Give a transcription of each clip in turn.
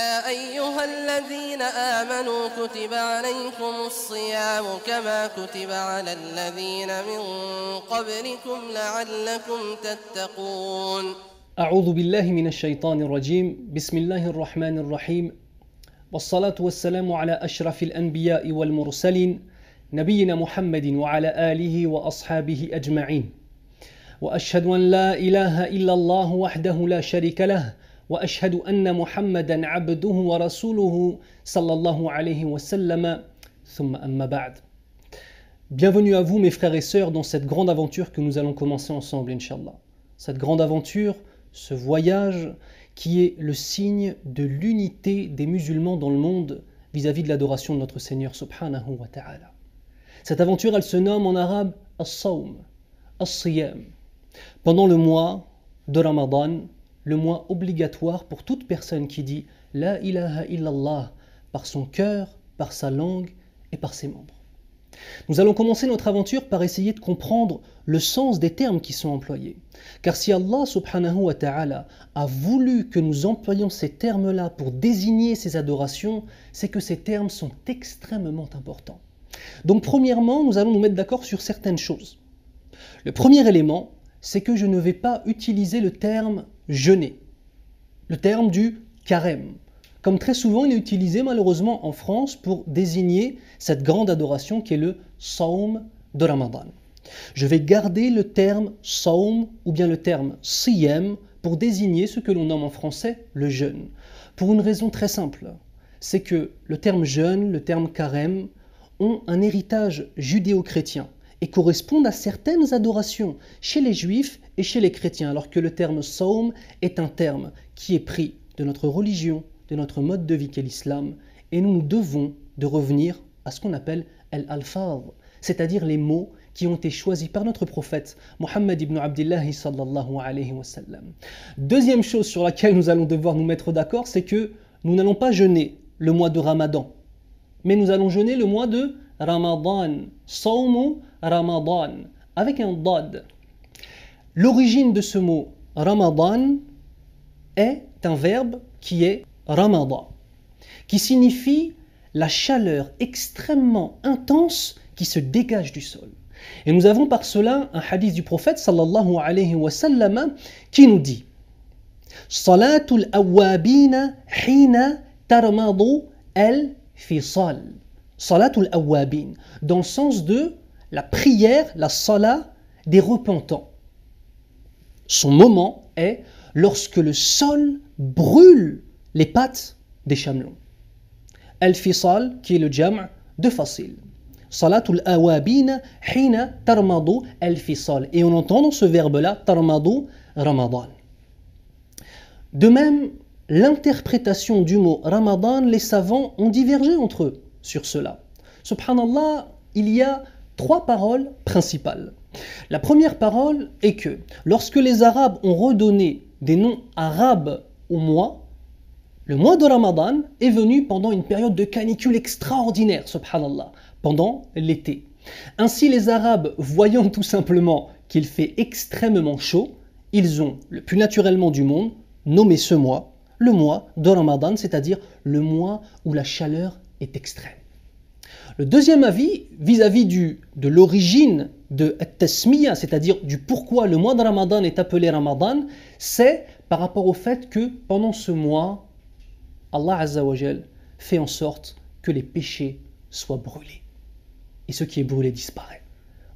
يا أيها الذين آمنوا كتب عليكم الصيام كما كتب على الذين من قبلكم لعلكم تتقون أعوذ بالله من الشيطان الرجيم بسم الله الرحمن الرحيم والصلاة والسلام على أشرف الأنبياء والمرسلين نبينا محمد وعلى آله وأصحابه أجمعين وأشهد أن لا إله إلا الله وحده لا شريك له واشهد ان محمدا عبده ورسوله صلى الله عليه وسلم ثم اما بعد Bienvenue à vous mes frères et sœurs dans cette grande aventure que nous allons commencer ensemble inshallah. Cette grande aventure, ce voyage qui est le signe de l'unité des musulmans dans le monde vis-à-vis de l'adoration de notre Seigneur subhanahu wa ta'ala. Cette aventure, elle se nomme en arabe as-sawm, as-siyam. Pendant le mois de Ramadan, le moins obligatoire pour toute personne qui dit La ilaha illallah par son cœur, par sa langue et par ses membres. Nous allons commencer notre aventure par essayer de comprendre le sens des termes qui sont employés. Car si Allah subhanahu wa ta'ala a voulu que nous employions ces termes-là pour désigner ces adorations, c'est que ces termes sont extrêmement importants. Donc premièrement, nous allons nous mettre d'accord sur certaines choses. Le premier élément, c'est que je ne vais pas utiliser le terme jeûner, le terme du carême. Comme très souvent, il est utilisé malheureusement en France pour désigner cette grande adoration qui est le saum de Ramadan. Je vais garder le terme saum ou bien le terme Siyem pour désigner ce que l'on nomme en français le jeûne. Pour une raison très simple, c'est que le terme jeûne, le terme carême ont un héritage judéo-chrétien et correspondent à certaines adorations chez les juifs et chez les chrétiens, alors que le terme saum est un terme qui est pris de notre religion, de notre mode de vie qu'est l'islam, et nous nous devons de revenir à ce qu'on appelle el alfaz c'est-à-dire les mots qui ont été choisis par notre prophète Mohammed ibn Abdullah sallallahu alayhi wa sallam. Deuxième chose sur laquelle nous allons devoir nous mettre d'accord, c'est que nous n'allons pas jeûner le mois de Ramadan, mais nous allons jeûner le mois de Ramadan. Saumu Ramadan, avec un dad. L'origine de ce mot Ramadan est un verbe qui est ramada qui signifie la chaleur extrêmement intense qui se dégage du sol. Et nous avons par cela un hadith du prophète sallallahu alayhi wa sallam qui nous dit Salatul awabina hina tarmadu al fisal. Salatul awabin, dans le sens de la prière, la salat des repentants. Son moment est lorsque le sol brûle les pattes des chamelons. Al-Fisal, qui est le jam' de facile. Salatul awabin hina tarmadu al-fisal. Et on entend ce verbe-là, tarmadu ramadan. De même, l'interprétation du mot ramadan, les savants ont divergé entre eux sur cela. Subhanallah, il y a trois paroles principales. La première parole est que lorsque les Arabes ont redonné des noms arabes au mois, le mois de Ramadan est venu pendant une période de canicule extraordinaire, subhanallah, pendant l'été. Ainsi, les Arabes, voyant tout simplement qu'il fait extrêmement chaud, ils ont, le plus naturellement du monde, nommé ce mois le mois de Ramadan, c'est-à-dire le mois où la chaleur est extrême. Le deuxième avis, vis-à-vis de l'origine de Tasmiya, c'est-à-dire du pourquoi le mois de Ramadan est appelé Ramadan, c'est par rapport au fait que pendant ce mois, Allah Azzawajal fait en sorte que les péchés soient brûlés. Et ce qui est brûlé disparaît.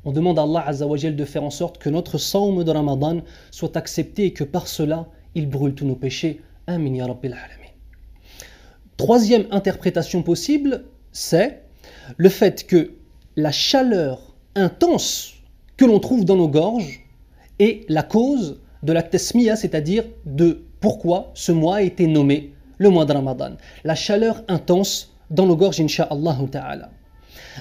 On demande à Allah Azzawajal de faire en sorte que notre saum de Ramadan soit accepté et que par cela, il brûle tous nos péchés. Amin ya Rabbil Troisième interprétation possible, c'est le fait que la chaleur intense que l'on trouve dans nos gorges est la cause de la tasmiya, c'est-à-dire de pourquoi ce mois a été nommé le mois de Ramadan. La chaleur intense dans nos gorges, insha'Allah ta'ala.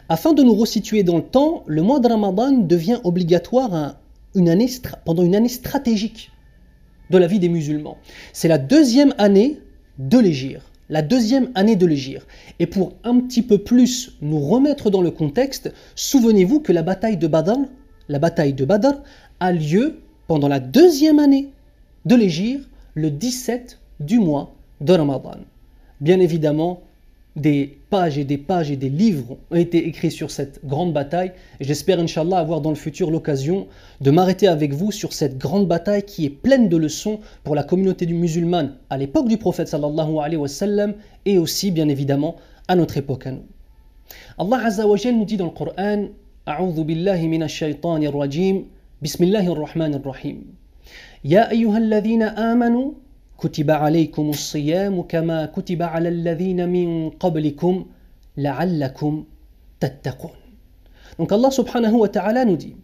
Afin de nous resituer dans le temps, le mois de Ramadan devient obligatoire une pendant une année stratégique de la vie des musulmans. C'est la deuxième année de l'égir la deuxième année de l'Égir. Et pour un petit peu plus nous remettre dans le contexte, souvenez-vous que la bataille de Badr, la bataille de Badr a lieu pendant la deuxième année de l'Égir, le 17 du mois de Ramadan. Bien évidemment, des pages et des pages et des livres ont été écrits sur cette grande bataille. j'espère, Inshallah, avoir dans le futur l'occasion de m'arrêter avec vous sur cette grande bataille qui est pleine de leçons pour la communauté du musulman à l'époque du prophète sallallahu alayhi wa sallam et aussi, bien évidemment, à notre époque à nous. Allah Azza wa nous dit dans le Coran A'udhu billahi minash shaytanir rajim Bismillahir rahmanir rahim Ya amanu, كتب عليكم الصيام كما كتب على الذين من قبلكم لعلكم تتقون Donc Allah subhanahu wa ta'ala nous dit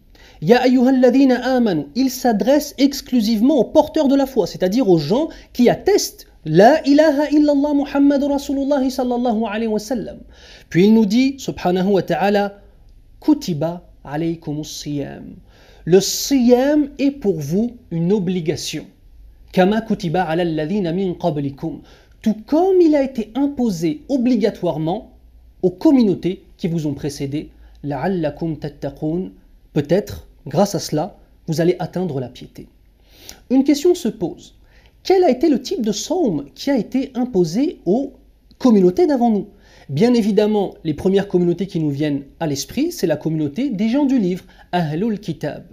Ya ayyuhalladhina amanu Il s'adresse exclusivement aux porteurs de la foi, c'est-à-dire aux gens qui attestent La ilaha illallah Muhammad Rasulullah sallallahu alayhi wa sallam. Puis il nous dit subhanahu wa ta'ala Kutiba alaykum siyam. Le siyam est pour vous une obligation. Kama kutiba ala Tout comme il a été imposé obligatoirement aux communautés qui vous ont précédé, la'allakum tattaqun. Peut-être, grâce à cela, vous allez atteindre la piété. Une question se pose. Quel a été le type de psaume qui a été imposé aux communautés d'avant nous Bien évidemment, les premières communautés qui nous viennent à l'esprit, c'est la communauté des gens du livre, Ahlul Kitab.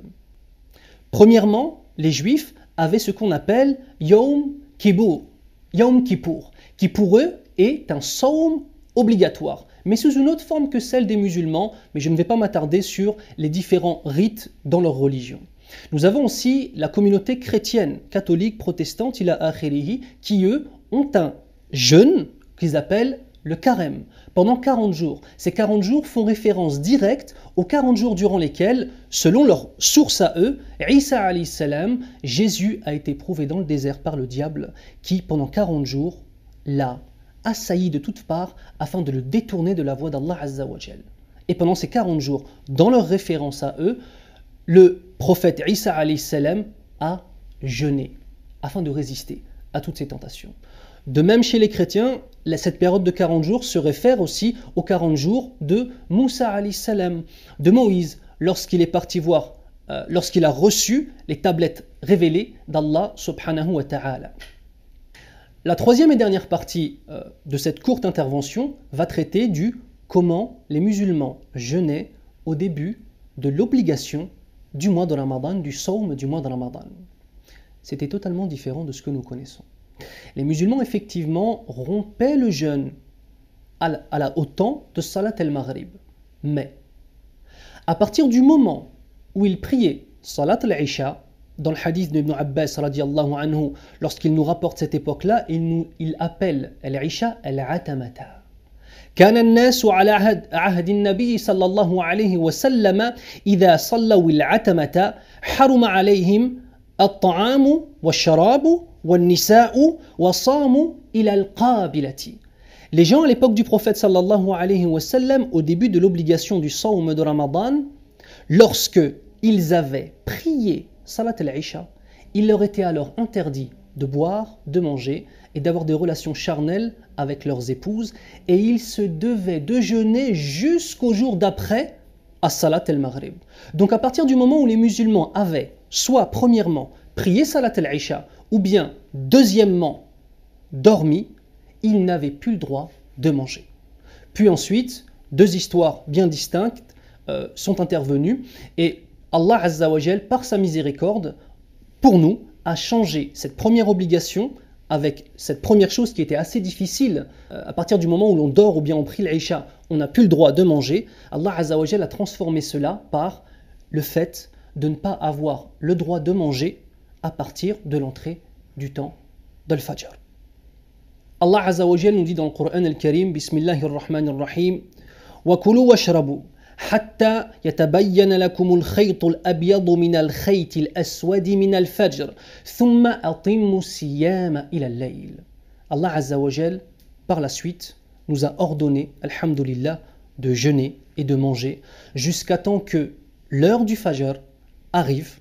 Premièrement, les Juifs avaient ce qu'on appelle Yom Kippour. Yom Kippour, qui pour eux est un saum obligatoire, mais sous une autre forme que celle des musulmans, mais je ne vais pas m'attarder sur les différents rites dans leur religion. Nous avons aussi la communauté chrétienne, catholique, protestante, a qui eux ont un jeûne qu'ils appellent le carême, pendant 40 jours. Ces 40 jours font référence directe aux 40 jours durant lesquels, selon leur source à eux, Isa Jésus a été prouvé dans le désert par le diable, qui, pendant 40 jours, l'a assailli de toutes parts afin de le détourner de la voie d'Allah Et pendant ces 40 jours, dans leur référence à eux, le prophète Isa salam a jeûné afin de résister à toutes ces tentations. De même chez les chrétiens, cette période de 40 jours se réfère aussi aux 40 jours de Moussa salam, de Moïse, lorsqu'il est parti voir, euh, lorsqu'il a reçu les tablettes révélées d'Allah subhanahu wa ta'ala. La troisième et dernière partie euh, de cette courte intervention va traiter du comment les musulmans jeûnaient au début de l'obligation du mois de Ramadan, du saum du mois de Ramadan. C'était totalement différent de ce que nous connaissons. Les musulmans, effectivement, rompaient le jeûne à la, à de Salat el-Maghrib. Mais, à partir du moment où ils priaient Salat al-Isha, dans le hadith d'Ibn Abbas lorsqu'il nous rapporte cette époque-là, il, nous, il appelle al-Isha al-Atamata. كان الناس على عهد, عهد النبي صلى الله عليه وسلم إذا صلوا العتمة حرم عليهم الطعام والشراب les gens à l'époque du prophète sallallahu alayhi wa au début de l'obligation du saum de Ramadan, lorsque ils avaient prié Salat al-Isha, il leur était alors interdit de boire, de manger et d'avoir des relations charnelles avec leurs épouses, et ils se devaient de jeûner jusqu'au jour d'après à Salat al-Maghrib. Donc à partir du moment où les musulmans avaient, soit premièrement, prié Salat al-Isha, ou bien, deuxièmement, dormi, il n'avait plus le droit de manger. Puis ensuite, deux histoires bien distinctes euh, sont intervenues et Allah Azzawajal, par sa miséricorde, pour nous, a changé cette première obligation avec cette première chose qui était assez difficile, euh, à partir du moment où l'on dort ou bien on prie l'Aïcha, on n'a plus le droit de manger, Allah Azzawajal a transformé cela par le fait de ne pas avoir le droit de manger à partir de l'entrée du temps d'Al-Fajr. Allah Azza wa nous dit dans le Coran al-Karim Bismillahir Rahmanir Rahim Wa وَشْرَبُوا حَتَّى حتى لَكُمُ الْخَيْطُ الْأَبْيَضُ مِنَ الْخَيْطِ الْأَسْوَدِ مِنَ الْفَجْرِ ثُمَّ ثم أطموا الصيام إلى Allah Azza wa par la suite nous a ordonné alhamdulillah de jeûner et de manger jusqu'à temps que l'heure du fajr arrive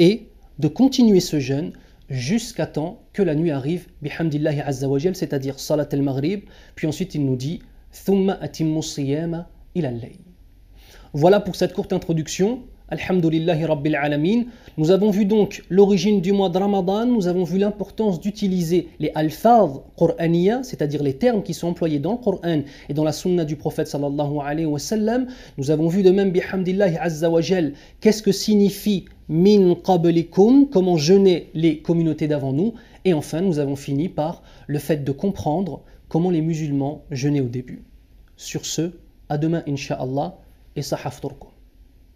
et de continuer ce jeûne jusqu'à temps que la nuit arrive, bihamdillahi c'est-à-dire salat al-maghrib, puis ensuite il nous dit thumma atimmu siyama ila Voilà pour cette courte introduction. Alhamdulillahi Rabbil Alamin. Nous avons vu donc l'origine du mois de Ramadan, nous avons vu l'importance d'utiliser les alfaz qur'aniya, c'est-à-dire les termes qui sont employés dans le Coran et dans la sunna du prophète sallallahu alayhi wa sallam. Nous avons vu de même bihamdillahi azza wa qu'est-ce que signifie min qablikum, comment jeûner les communautés d'avant nous. Et enfin, nous avons fini par le fait de comprendre comment les musulmans jeûnaient au début. Sur ce, à demain, inshaAllah, et sahaf